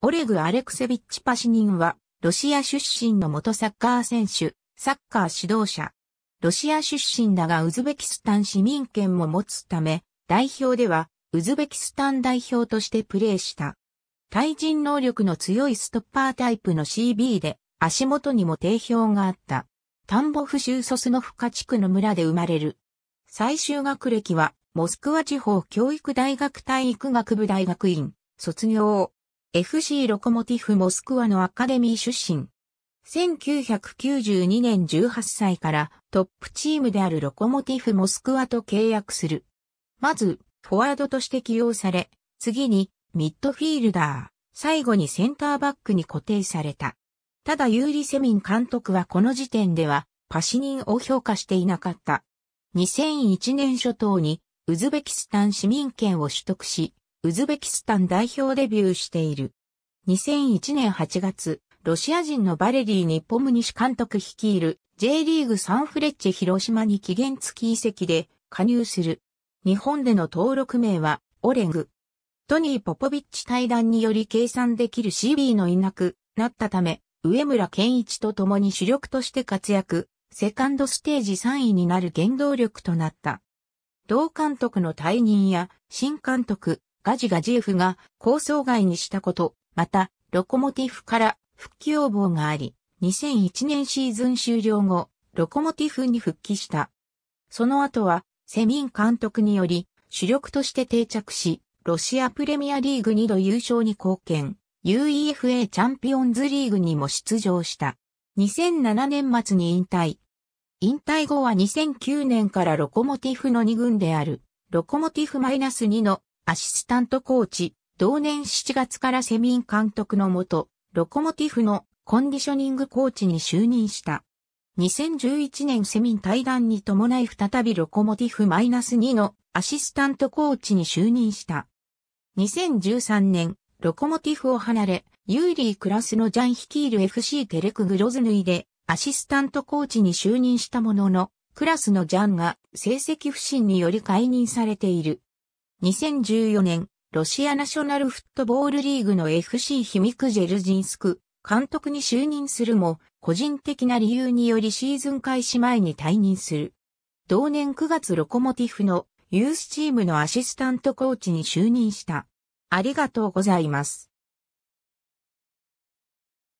オレグ・アレクセビッチ・パシニンは、ロシア出身の元サッカー選手、サッカー指導者。ロシア出身だがウズベキスタン市民権も持つため、代表では、ウズベキスタン代表としてプレーした。対人能力の強いストッパータイプの CB で、足元にも定評があった。田んぼ不州ソスノフカ地区の村で生まれる。最終学歴は、モスクワ地方教育大学体育学部大学院、卒業。FC ロコモティフモスクワのアカデミー出身。1992年18歳からトップチームであるロコモティフモスクワと契約する。まず、フォワードとして起用され、次に、ミッドフィールダー、最後にセンターバックに固定された。ただユーリ・セミン監督はこの時点では、パシニンを評価していなかった。2001年初頭に、ウズベキスタン市民権を取得し、ウズベキスタン代表デビューしている。2001年8月、ロシア人のバレリー・ニッポムニシ監督率いる J リーグサンフレッチェ広島に期限付き移籍で加入する。日本での登録名はオレング。トニー・ポポビッチ対談により計算できる CB のいなくなったため、上村健一と共に主力として活躍、セカンドステージ3位になる原動力となった。同監督の退任や新監督、ガジガジエフが構想外にしたこと、また、ロコモティフから復帰要望があり、2001年シーズン終了後、ロコモティフに復帰した。その後は、セミン監督により、主力として定着し、ロシアプレミアリーグ2度優勝に貢献、UEFA チャンピオンズリーグにも出場した。2007年末に引退。引退後は2009年からロコモティフの2軍である、ロコモティフ -2 のアシスタントコーチ、同年7月からセミン監督のもと、ロコモティフのコンディショニングコーチに就任した。2011年セミン対談に伴い再びロコモティフ -2 のアシスタントコーチに就任した。2013年、ロコモティフを離れ、ユーリークラスのジャン率いる FC テレクグロズヌイでアシスタントコーチに就任したものの、クラスのジャンが成績不振により解任されている。2014年、ロシアナショナルフットボールリーグの FC ヒミク・ジェルジンスク監督に就任するも、個人的な理由によりシーズン開始前に退任する。同年9月ロコモティフのユースチームのアシスタントコーチに就任した。ありがとうございます。